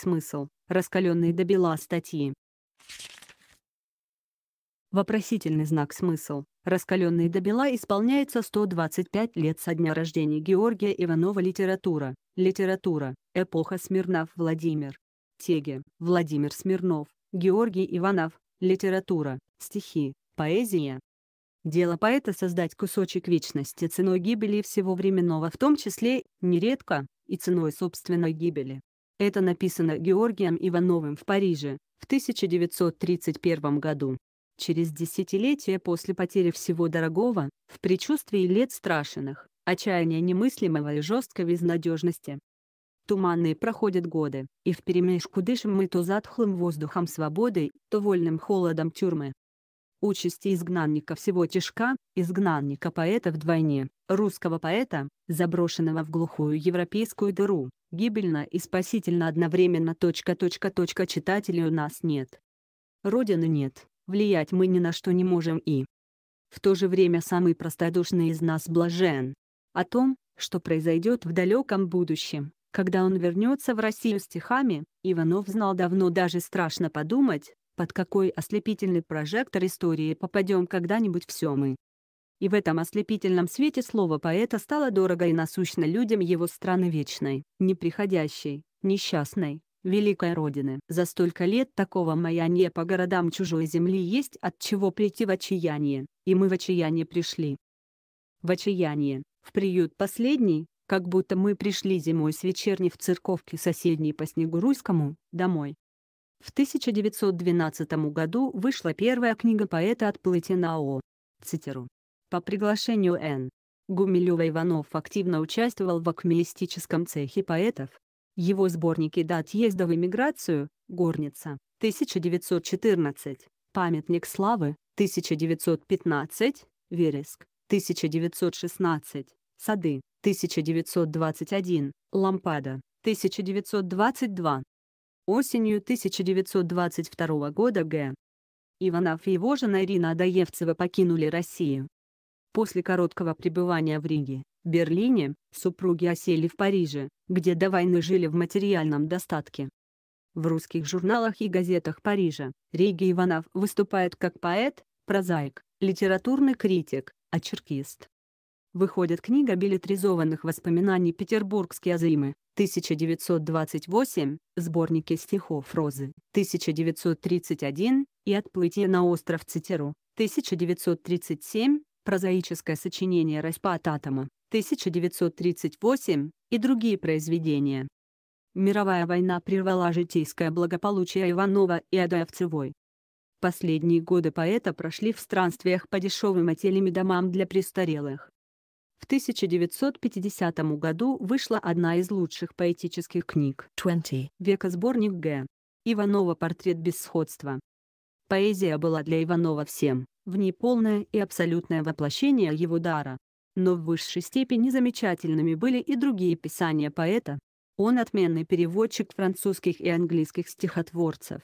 смысл, раскаленный до бела статьи. Вопросительный знак «Смысл», раскаленный до бела исполняется 125 лет со дня рождения Георгия Иванова «Литература», «Литература», «Эпоха Смирнов Владимир», «Теге», «Владимир Смирнов», «Георгий Иванов», «Литература», «Стихи», «Поэзия». Дело поэта создать кусочек вечности ценой гибели всего временного в том числе, нередко, и ценой собственной гибели. Это написано Георгием Ивановым в Париже в 1931 году. Через десятилетия после потери всего дорогого, в предчувствии лет страшных, отчаяния немыслимого и жесткой безнадежности. Туманные проходят годы, и вперемешку дышим мы то затхлым воздухом свободы, то вольным холодом тюрьмы. Участи изгнанника всего тяжка, изгнанника поэта вдвойне, русского поэта, заброшенного в глухую европейскую дыру, Гибельно и спасительно одновременно точка точка точка читателей у нас нет. Родины нет, влиять мы ни на что не можем и... В то же время самый простодушный из нас блажен. О том, что произойдет в далеком будущем, когда он вернется в Россию стихами, Иванов знал давно даже страшно подумать, под какой ослепительный прожектор истории попадем когда-нибудь все мы и в этом ослепительном свете слово поэта стало дорого и насущно людям его страны вечной, неприходящей, несчастной, великой родины. За столько лет такого маяния по городам чужой земли есть от чего прийти в отчаяние, и мы в отчаяние пришли. В отчаяние, в приют последний, как будто мы пришли зимой с вечерней в церковке соседней по Снегуруйскому, домой. В 1912 году вышла первая книга поэта «Отплытие на О». Цитиру. По приглашению Н. Гумилева Иванов активно участвовал в акмелистическом цехе поэтов. Его сборники «До отъезда в эмиграцию», «Горница», 1914, «Памятник славы», 1915, «Вереск», 1916, «Сады», 1921, «Лампада», 1922. Осенью 1922 года Г. Иванов и его жена Ирина Адаевцева покинули Россию. После короткого пребывания в Риге, Берлине, супруги осели в Париже, где до войны жили в материальном достатке. В русских журналах и газетах Парижа Риги Иванов выступает как поэт, прозаик, литературный критик, очеркист. А Выходит книга билетризованных воспоминаний «Петербургские азимы», 1928, сборники стихов «Розы», 1931, и «Отплытие на остров Цитеру», 1937, прозаическое сочинение «Распад атома» 1938 и другие произведения. Мировая война прервала житейское благополучие Иванова и Адаевцевой. Последние годы поэта прошли в странствиях по дешевым отелям и домам для престарелых. В 1950 году вышла одна из лучших поэтических книг 20 века сборник Г. Иванова «Портрет без сходства». Поэзия была для Иванова всем в ней полное и абсолютное воплощение его дара. Но в высшей степени замечательными были и другие писания поэта. Он отменный переводчик французских и английских стихотворцев.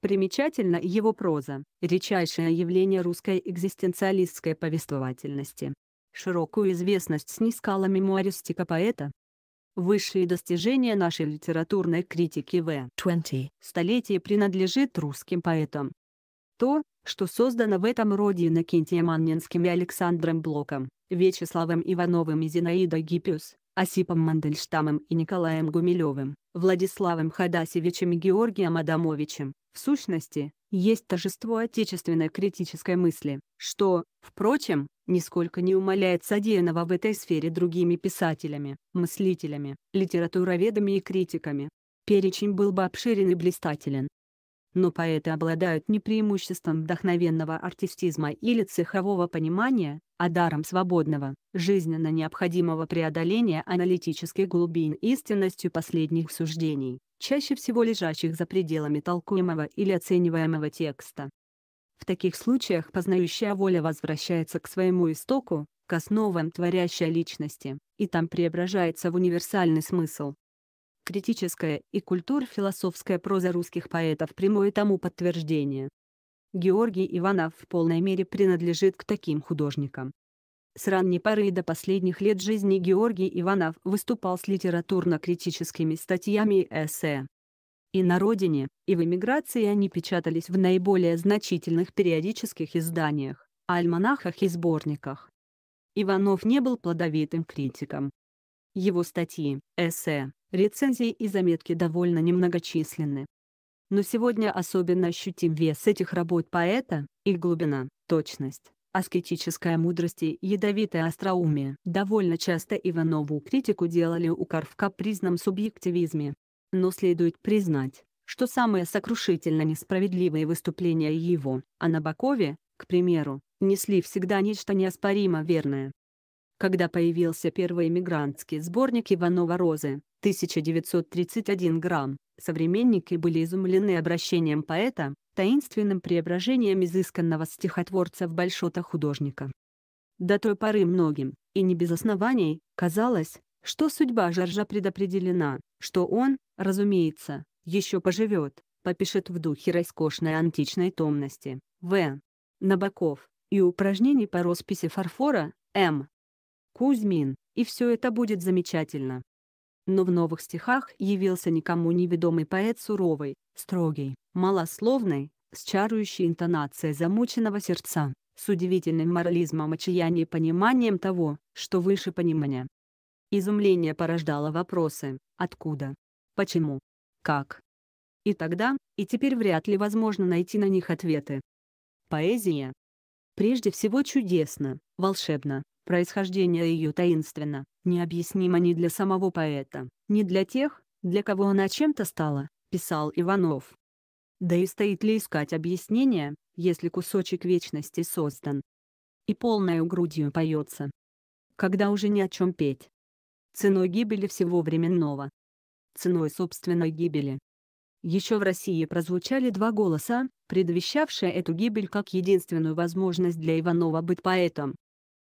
Примечательна его проза, редчайшее явление русской экзистенциалистской повествовательности. Широкую известность снискала мемуаристика поэта. Высшие достижения нашей литературной критики в 20 столетии принадлежит русским поэтам. То, что создано в этом роде Иннокентием Маннинским и Александром Блоком, Вячеславом Ивановым и Зинаидой Гиппиус, Осипом Мандельштамом и Николаем Гумилевым, Владиславом Ходасевичем и Георгием Адамовичем, в сущности, есть торжество отечественной критической мысли, что, впрочем, нисколько не умаляет содеянного в этой сфере другими писателями, мыслителями, литературоведами и критиками. Перечень был бы обширен и блистателен, но поэты обладают не преимуществом вдохновенного артистизма или цехового понимания, а даром свободного, жизненно необходимого преодоления аналитических глубин истинностью последних суждений, чаще всего лежащих за пределами толкуемого или оцениваемого текста. В таких случаях познающая воля возвращается к своему истоку, к основам творящей личности, и там преображается в универсальный смысл, критическая и культур-философская проза русских поэтов прямое тому подтверждение. Георгий Иванов в полной мере принадлежит к таким художникам. С ранней поры и до последних лет жизни Георгий Иванов выступал с литературно-критическими статьями и эссе. И на родине, и в эмиграции они печатались в наиболее значительных периодических изданиях, альманахах и сборниках. Иванов не был плодовитым критиком. Его статьи, эссе, рецензии и заметки довольно немногочисленны. Но сегодня особенно ощутим вес этих работ поэта, их глубина, точность, аскетическая мудрость и ядовитое остроумие. Довольно часто Иванову критику делали укор в капризном субъективизме. Но следует признать, что самые сокрушительно несправедливые выступления его, о а Набокове, к примеру, несли всегда нечто неоспоримо верное когда появился первый эмигрантский сборник Иванова Розы, 1931 грамм, современники были изумлены обращением поэта, таинственным преображением изысканного стихотворца в большота художника. До той поры многим, и не без оснований, казалось, что судьба Жоржа предопределена, что он, разумеется, еще поживет, попишет в духе роскошной античной томности, в. Набоков, и упражнений по росписи фарфора, М. Кузьмин, и все это будет замечательно. Но в новых стихах явился никому неведомый поэт суровый, строгий, малословный, с чарующей интонацией замученного сердца, с удивительным морализмом отчаяния и пониманием того, что выше понимания. Изумление порождало вопросы «Откуда? Почему? Как?» И тогда, и теперь вряд ли возможно найти на них ответы. Поэзия. Прежде всего чудесно, волшебно, Происхождение ее таинственно, необъяснимо ни для самого поэта, ни для тех, для кого она чем-то стала, писал Иванов. Да и стоит ли искать объяснение, если кусочек вечности создан? И полною грудью поется. Когда уже ни о чем петь. Ценой гибели всего временного. Ценой собственной гибели. Еще в России прозвучали два голоса, предвещавшие эту гибель как единственную возможность для Иванова быть поэтом.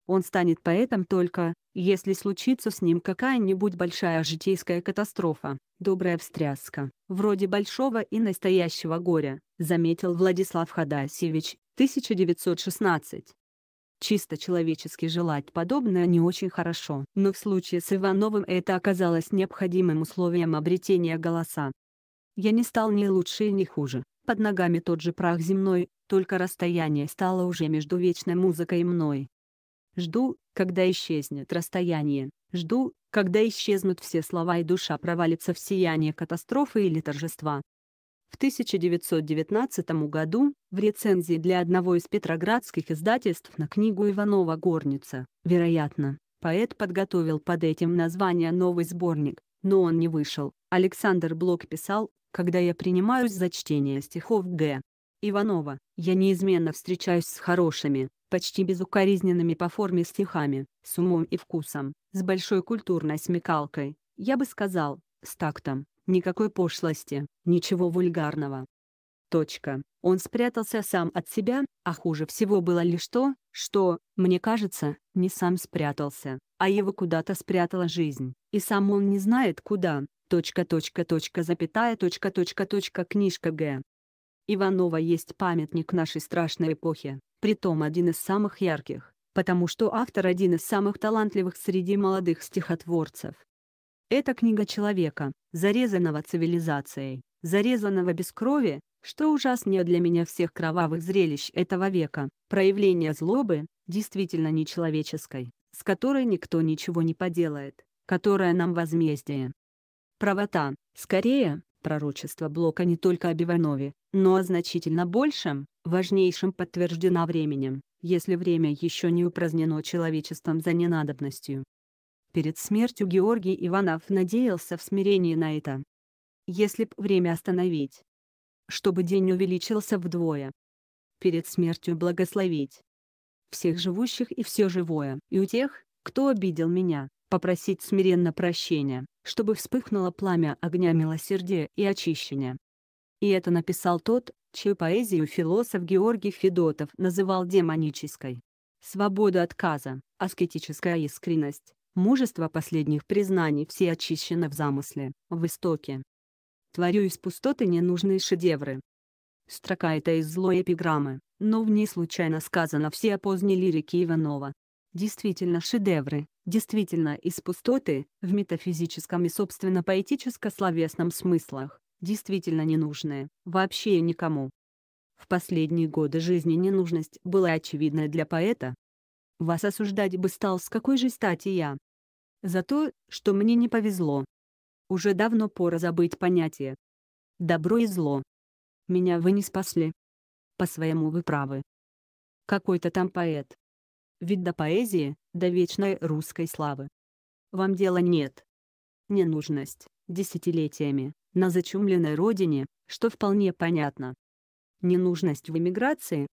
Он станет поэтом только, если случится с ним какая-нибудь большая житейская катастрофа, добрая встряска, вроде большого и настоящего горя, заметил Владислав Ходасевич, 1916. Чисто человечески желать подобное не очень хорошо, но в случае с Ивановым это оказалось необходимым условием обретения голоса. Я не стал ни лучше, ни хуже, под ногами тот же прах земной, только расстояние стало уже между вечной музыкой и мной. Жду, когда исчезнет расстояние. Жду, когда исчезнут все слова и душа провалится в сияние катастрофы или торжества. В 1919 году, в рецензии для одного из петроградских издательств на книгу Иванова «Горница», вероятно, поэт подготовил под этим название новый сборник, но он не вышел. Александр Блок писал, «Когда я принимаюсь за чтение стихов Г. Иванова, я неизменно встречаюсь с хорошими, почти безукоризненными по форме стихами, с умом и вкусом, с большой культурной смекалкой, я бы сказал, с тактом, никакой пошлости, ничего вульгарного. Точка. Он спрятался сам от себя, а хуже всего было лишь то, что, мне кажется, не сам спрятался, а его куда-то спрятала жизнь, и сам он не знает куда. Точка, точка, точка, запятая, точка, точка, точка, книжка Г. Иванова есть памятник нашей страшной эпохи, притом один из самых ярких, потому что автор один из самых талантливых среди молодых стихотворцев. Это книга человека, зарезанного цивилизацией, зарезанного без крови, что ужаснее для меня всех кровавых зрелищ этого века, проявление злобы, действительно нечеловеческой, с которой никто ничего не поделает, которая нам возмездие. Правота, скорее, Пророчество Блока не только об Иванове, но о значительно большем, важнейшем подтверждено временем, если время еще не упразднено человечеством за ненадобностью. Перед смертью Георгий Иванов надеялся в смирении на это. Если б время остановить, чтобы день увеличился вдвое. Перед смертью благословить всех живущих и все живое, и у тех, кто обидел меня, попросить смиренно прощения, чтобы вспыхнуло пламя огня милосердия и очищения. И это написал тот, чью поэзию философ Георгий Федотов называл демонической. Свобода отказа, аскетическая искренность, мужество последних признаний все очищены в замысле, в истоке. Творю из пустоты ненужные шедевры. Строка эта из злой эпиграммы, но в ней случайно сказано все поздние лирики Иванова. Действительно шедевры, действительно из пустоты, в метафизическом и собственно поэтическо-словесном смыслах, действительно ненужные, вообще никому. В последние годы жизни ненужность была очевидна для поэта. Вас осуждать бы стал с какой же стати я? За то, что мне не повезло. Уже давно пора забыть понятие. Добро и зло. Меня вы не спасли. По-своему вы правы. Какой-то там поэт, ведь до поэзии, до вечной русской славы. Вам дела нет. Ненужность, десятилетиями, на зачумленной родине, что вполне понятно. Ненужность в эмиграции?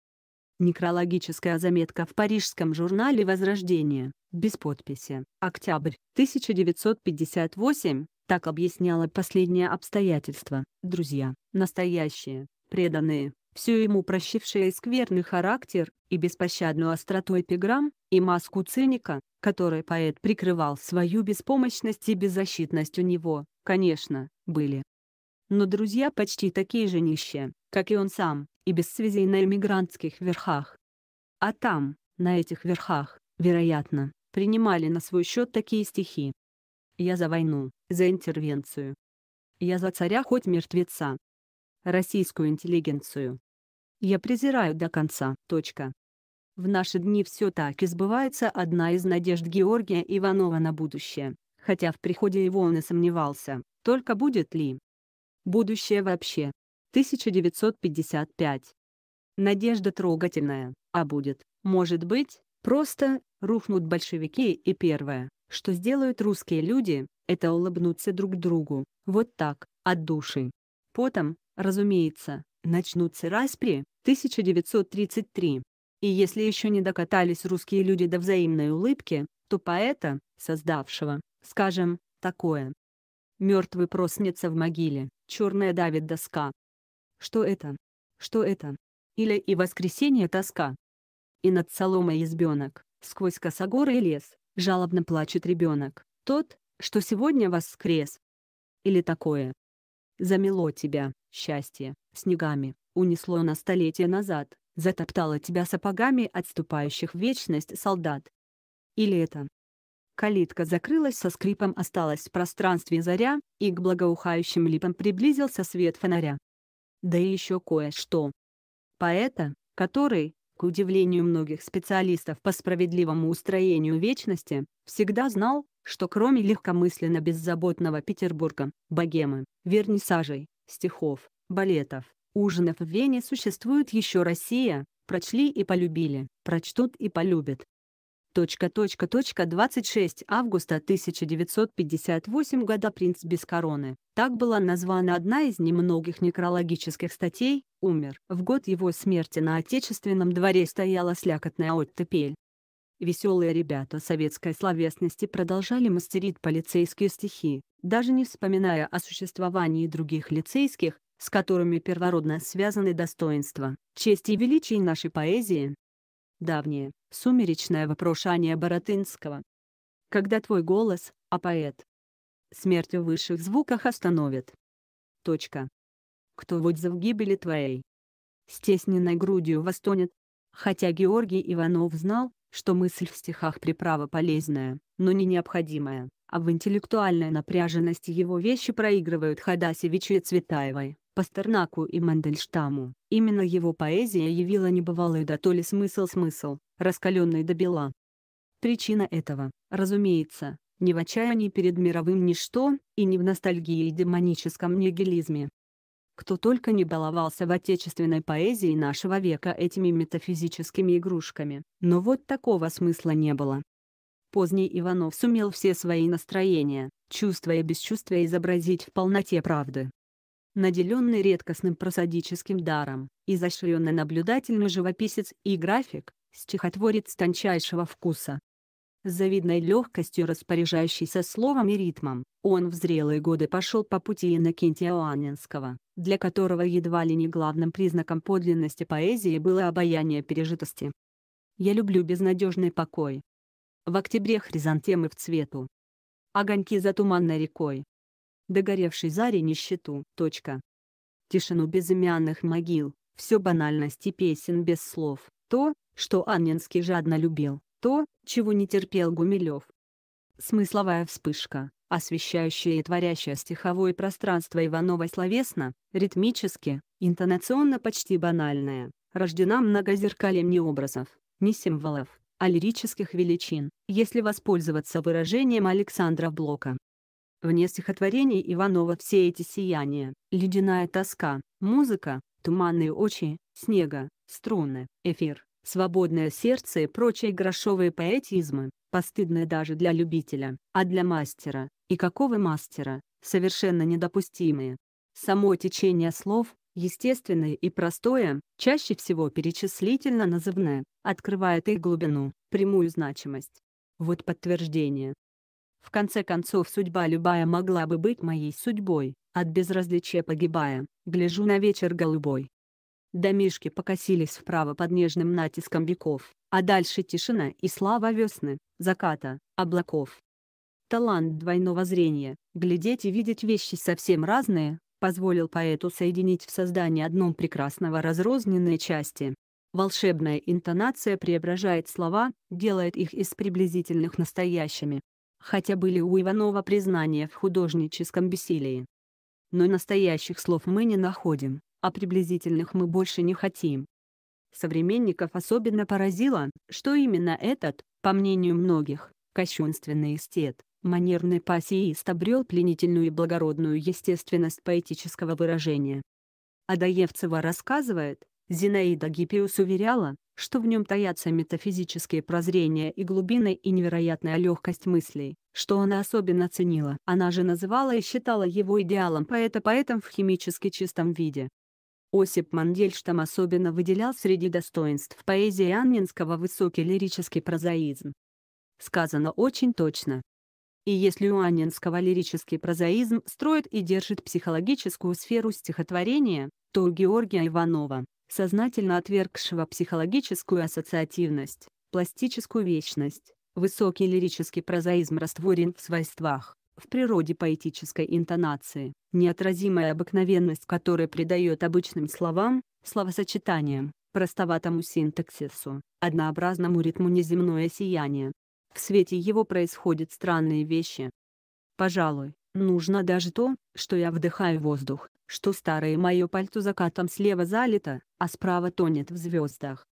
Некрологическая заметка в парижском журнале «Возрождение», без подписи, октябрь 1958, так объясняла последнее обстоятельство, друзья, настоящие, преданные, все ему прощившее скверный характер и беспощадную остроту эпиграмм, и маску циника, которой поэт прикрывал свою беспомощность и беззащитность у него, конечно, были. Но друзья почти такие же нищие, как и он сам, и без связей на эмигрантских верхах. А там, на этих верхах, вероятно, принимали на свой счет такие стихи. «Я за войну, за интервенцию. Я за царя хоть мертвеца, российскую интеллигенцию. Я презираю до конца. Точка. В наши дни все так и сбывается одна из надежд Георгия Иванова на будущее, хотя в приходе его он и сомневался, только будет ли. Будущее вообще. 1955. Надежда трогательная, а будет, может быть, просто, рухнут большевики и первое, что сделают русские люди, это улыбнуться друг другу, вот так, от души. Потом, Разумеется, начнутся распри 1933. И если еще не докатались русские люди до взаимной улыбки, то поэта, создавшего, скажем, такое. Мертвый проснется в могиле, черная давит доска. Что это? Что это? Или и воскресенье тоска. И над соломой избенок, сквозь косогоры и лес, жалобно плачет ребенок, тот, что сегодня воскрес. Или такое. Замело тебя, счастье, снегами, унесло на столетия назад, затоптало тебя сапогами отступающих в вечность солдат. Или это? Калитка закрылась со скрипом осталось в пространстве заря, и к благоухающим липам приблизился свет фонаря. Да и еще кое-что. Поэта, который, к удивлению многих специалистов по справедливому устроению вечности, всегда знал, что кроме легкомысленно беззаботного Петербурга, богемы, вернисажей, стихов, балетов, ужинов в Вене существует еще Россия, прочли и полюбили, прочтут и полюбят. Точка, точка, точка, 26 августа 1958 года «Принц без короны». Так была названа одна из немногих некрологических статей «Умер». В год его смерти на отечественном дворе стояла слякотная оттепель. Веселые ребята советской словесности продолжали мастерить полицейские стихи, даже не вспоминая о существовании других лицейских, с которыми первородно связаны достоинства, честь и величие нашей поэзии. Давнее, сумеречное вопрошание Боротынского. Когда твой голос, а поэт, смертью в высших звуках остановит. Точка. Кто в отзыв гибели твоей, стесненной грудью востонет, Хотя Георгий Иванов знал, что мысль в стихах приправа полезная, но не необходимая, а в интеллектуальной напряженности его вещи проигрывают Ходасевичу и Цветаевой, Пастернаку и Мандельштаму. Именно его поэзия явила небывалый до то ли смысл-смысл, раскаленный до бела. Причина этого, разумеется, не в отчаянии перед мировым ничто, и не в ностальгии и демоническом нигилизме, кто только не баловался в отечественной поэзии нашего века этими метафизическими игрушками, но вот такого смысла не было. Поздний Иванов сумел все свои настроения, чувства и бесчувствия изобразить в полноте правды. Наделенный редкостным просадическим даром, изощренно наблюдательный живописец и график, стихотворец тончайшего вкуса, с завидной легкостью распоряжающийся словом и ритмом. Он в зрелые годы пошел по пути Иннокентия Оанинского, для которого едва ли не главным признаком подлинности поэзии было обаяние пережитости. «Я люблю безнадежный покой. В октябре хризантемы в цвету. Огоньки за туманной рекой. Догоревший заре нищету. Точка. Тишину безымянных могил, все банальности песен без слов, то, что Анненский жадно любил, то, чего не терпел Гумилев. Смысловая вспышка, освещающая и творящая стиховое пространство Иванова словесно, ритмически, интонационно почти банальная, рождена многозеркалем не образов, не символов, а лирических величин, если воспользоваться выражением Александра Блока. Вне стихотворений Иванова все эти сияния, ледяная тоска, музыка, туманные очи, снега, струны, эфир, Свободное сердце и прочие грошовые поэтизмы, постыдные даже для любителя, а для мастера, и какого мастера, совершенно недопустимые. Само течение слов, естественное и простое, чаще всего перечислительно-назывное, открывает их глубину, прямую значимость. Вот подтверждение. В конце концов судьба любая могла бы быть моей судьбой, от безразличия погибая, гляжу на вечер голубой, Домишки покосились вправо под нежным натиском веков, а дальше тишина и слава весны, заката, облаков. Талант двойного зрения, глядеть и видеть вещи совсем разные, позволил поэту соединить в создании одном прекрасного разрозненные части. Волшебная интонация преображает слова, делает их из приблизительных настоящими. Хотя были у Иванова признания в художническом бессилии. Но настоящих слов мы не находим, а приблизительных мы больше не хотим. Современников особенно поразило, что именно этот, по мнению многих, кощунственный эстет, манерный пассеист обрел пленительную и благородную естественность поэтического выражения. Адаевцева рассказывает, Зинаида Гиппиус уверяла, что в нем таятся метафизические прозрения и глубины и невероятная легкость мыслей, что она особенно ценила. Она же называла и считала его идеалом поэта-поэтом в химически чистом виде. Осип Мандельштам особенно выделял среди достоинств поэзии Анненского высокий лирический прозаизм. Сказано очень точно. И если у Анненского лирический прозаизм строит и держит психологическую сферу стихотворения, то у Георгия Иванова, сознательно отвергшего психологическую ассоциативность, пластическую вечность, высокий лирический прозаизм растворен в свойствах, в природе поэтической интонации, неотразимая обыкновенность которая придает обычным словам, словосочетаниям, простоватому синтаксису, однообразному ритму неземное сияние. В свете его происходят странные вещи. Пожалуй, нужно даже то, что я вдыхаю воздух, что старое мое пальто закатом слева залито, а справа тонет в звездах.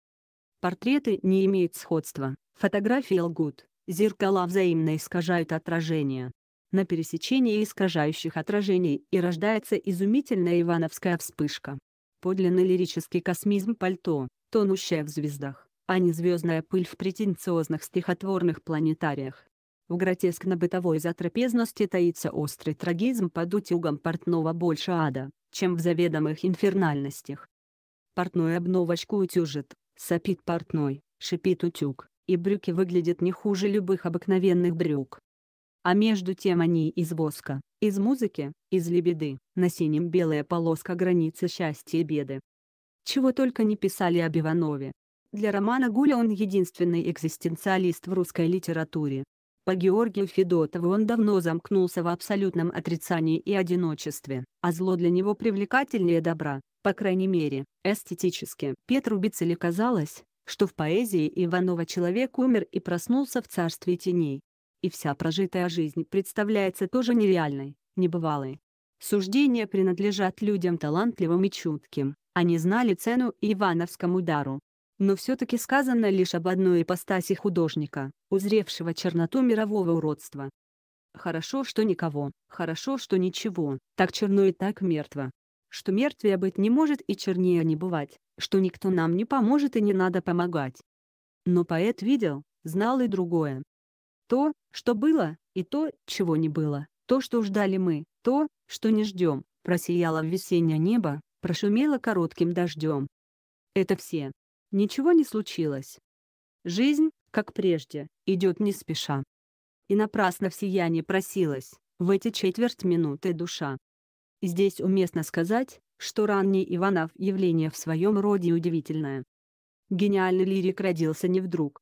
Портреты не имеют сходства, фотографии лгут, зеркала взаимно искажают отражение на пересечении искажающих отражений и рождается изумительная ивановская вспышка. Подлинный лирический космизм пальто, тонущая в звездах, а не звездная пыль в претенциозных стихотворных планетариях. В гротескно-бытовой затрапезности таится острый трагизм под утюгом портного больше ада, чем в заведомых инфернальностях. Портной обновочку утюжит, сопит портной, шипит утюг, и брюки выглядят не хуже любых обыкновенных брюк. А между тем они из воска, из музыки, из лебеды, на синем белая полоска границы счастья и беды. Чего только не писали об Иванове. Для Романа Гуля он единственный экзистенциалист в русской литературе. По Георгию Федотову он давно замкнулся в абсолютном отрицании и одиночестве, а зло для него привлекательнее добра, по крайней мере, эстетически. Петру Бицеле казалось, что в поэзии Иванова человек умер и проснулся в царстве теней и вся прожитая жизнь представляется тоже нереальной, небывалой. Суждения принадлежат людям талантливым и чутким, они знали цену Ивановскому дару. Но все-таки сказано лишь об одной ипостаси художника, узревшего черноту мирового уродства. Хорошо, что никого, хорошо, что ничего, так черно и так мертво. Что мертвее быть не может и чернее не бывать, что никто нам не поможет и не надо помогать. Но поэт видел, знал и другое. То, что было, и то, чего не было, то, что ждали мы, то, что не ждем, просияло в весеннее небо, прошумело коротким дождем. Это все. Ничего не случилось. Жизнь, как прежде, идет не спеша. И напрасно в сиянии просилась, в эти четверть минуты душа. Здесь уместно сказать, что ранний Иванов явление в своем роде удивительное. Гениальный лирик родился не вдруг.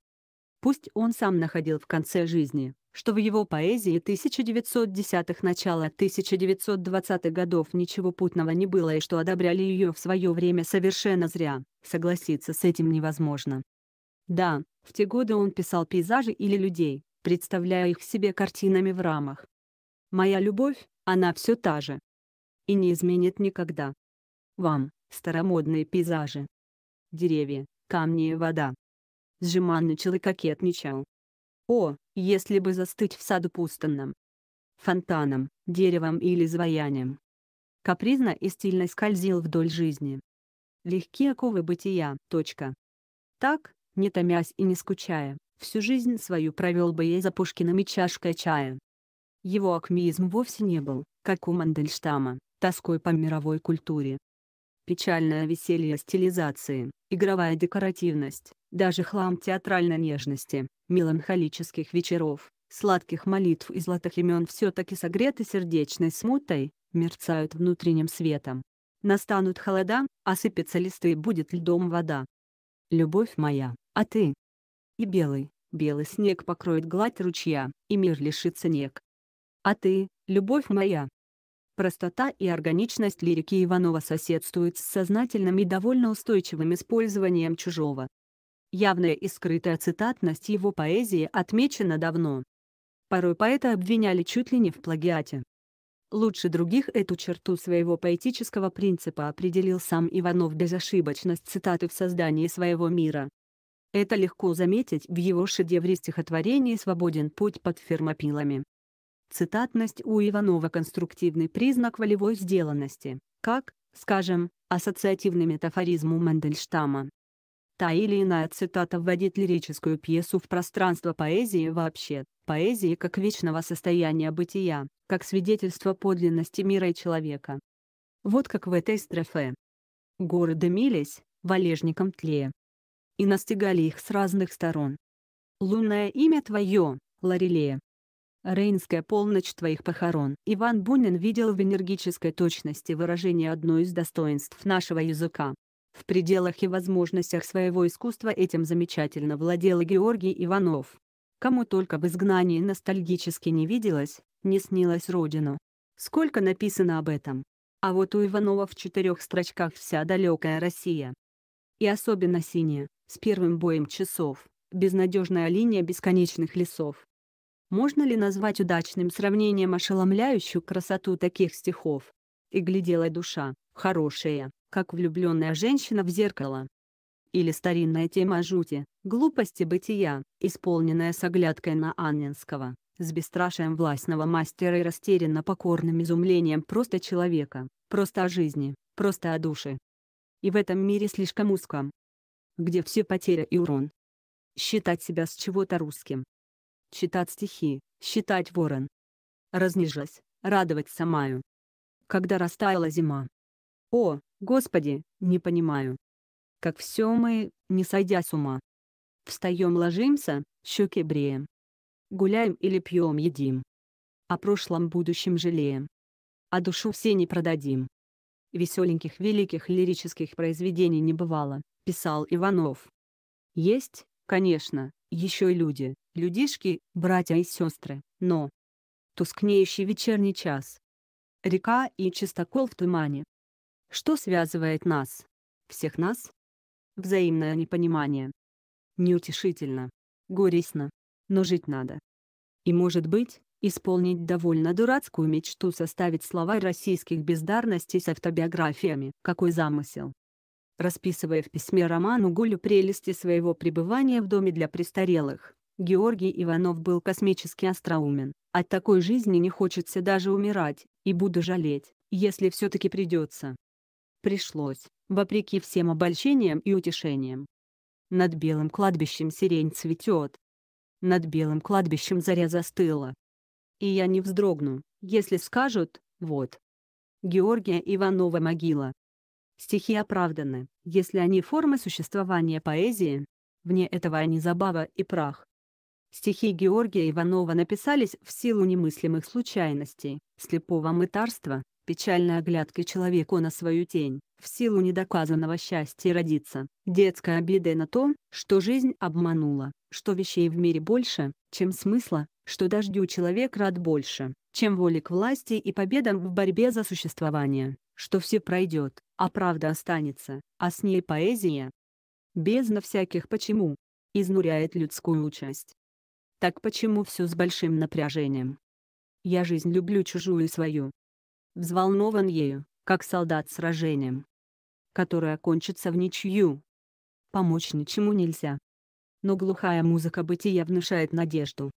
Пусть он сам находил в конце жизни что в его поэзии 1910-х начала 1920-х годов ничего путного не было и что одобряли ее в свое время совершенно зря, согласиться с этим невозможно. Да, в те годы он писал пейзажи или людей, представляя их себе картинами в рамах. Моя любовь, она все та же. И не изменит никогда. Вам, старомодные пейзажи. Деревья, камни и вода. Сжиманничал и кокетничал, о, если бы застыть в саду пустынном! Фонтаном, деревом или изваянием. Капризно и стильно скользил вдоль жизни. Легкие оковы бытия, точка. Так, не томясь и не скучая, всю жизнь свою провел бы ей за Пушкиным и чашкой чая. Его акмеизм вовсе не был, как у Мандельштама, тоской по мировой культуре. Печальное веселье стилизации, игровая декоративность, даже хлам театральной нежности, меланхолических вечеров, сладких молитв и златых имен все-таки согреты сердечной смутой, мерцают внутренним светом. Настанут холода, осыпятся листы и будет льдом вода. Любовь моя, а ты? И белый, белый снег покроет гладь ручья, и мир лишится нек. А ты, любовь моя? Простота и органичность лирики Иванова соседствуют с сознательным и довольно устойчивым использованием чужого, Явная и скрытая цитатность его поэзии отмечена давно. Порой поэта обвиняли чуть ли не в плагиате. Лучше других эту черту своего поэтического принципа определил сам Иванов безошибочность цитаты в создании своего мира. Это легко заметить в его шедевре стихотворении «Свободен путь под фермопилами». Цитатность у Иванова конструктивный признак волевой сделанности, как, скажем, ассоциативный метафоризм у Мандельштама. Та или иная цитата вводит лирическую пьесу в пространство поэзии вообще, поэзии как вечного состояния бытия, как свидетельство подлинности мира и человека. Вот как в этой строфе. Горы дымились, валежником тле, И настигали их с разных сторон. Лунное имя твое, Лорелея. Рейнская полночь твоих похорон. Иван Бунин видел в энергической точности выражение одно из достоинств нашего языка в пределах и возможностях своего искусства этим замечательно владел Георгий Иванов. Кому только в изгнании ностальгически не виделось, не снилось родину. Сколько написано об этом. А вот у Иванова в четырех строчках вся далекая Россия. И особенно синяя, с первым боем часов, безнадежная линия бесконечных лесов. Можно ли назвать удачным сравнением ошеломляющую красоту таких стихов? И глядела душа, хорошая, как влюбленная женщина в зеркало. Или старинная тема жути, глупости бытия, исполненная с оглядкой на Анненского, с бесстрашием властного мастера и растерянно покорным изумлением просто человека, просто о жизни, просто о душе. И в этом мире слишком узком. Где все потеря и урон. Считать себя с чего-то русским. Читать стихи, считать ворон. Разнижась, радовать самаю. Когда растаяла зима. О, Господи, не понимаю. Как все мы, не сойдя с ума. Встаем, ложимся, щеки бреем. Гуляем или пьем, едим. О прошлом будущем жалеем. А душу все не продадим. Веселеньких великих лирических произведений не бывало, писал Иванов. Есть, конечно, еще и люди, людишки, братья и сестры, но... Тускнеющий вечерний час. Река и чистокол в тумане, что связывает нас? Всех нас? Взаимное непонимание. Неутешительно. Горестно. Но жить надо. И может быть, исполнить довольно дурацкую мечту составить слова российских бездарностей с автобиографиями. Какой замысел? Расписывая в письме Роману Гулю прелести своего пребывания в доме для престарелых, Георгий Иванов был космически остроумен. От такой жизни не хочется даже умирать, и буду жалеть, если все-таки придется пришлось, вопреки всем обольщениям и утешениям. Над белым кладбищем сирень цветет. Над белым кладбищем заря застыла. И я не вздрогну, если скажут «вот». Георгия Иванова могила. Стихи оправданы, если они формы существования поэзии. Вне этого они забава и прах. Стихи Георгия Иванова написались в силу немыслимых случайностей, слепого мытарства, печальной оглядкой человеку на свою тень, в силу недоказанного счастья родиться, детской обидой на то, что жизнь обманула, что вещей в мире больше, чем смысла, что дождю человек рад больше, чем воле к власти и победам в борьбе за существование, что все пройдет, а правда останется, а с ней поэзия. Бездна всяких «почему» изнуряет людскую участь. Так почему все с большим напряжением? Я жизнь люблю чужую и свою, взволнован ею, как солдат сражением, которое окончится в ничью. Помочь ничему нельзя. Но глухая музыка бытия внушает надежду,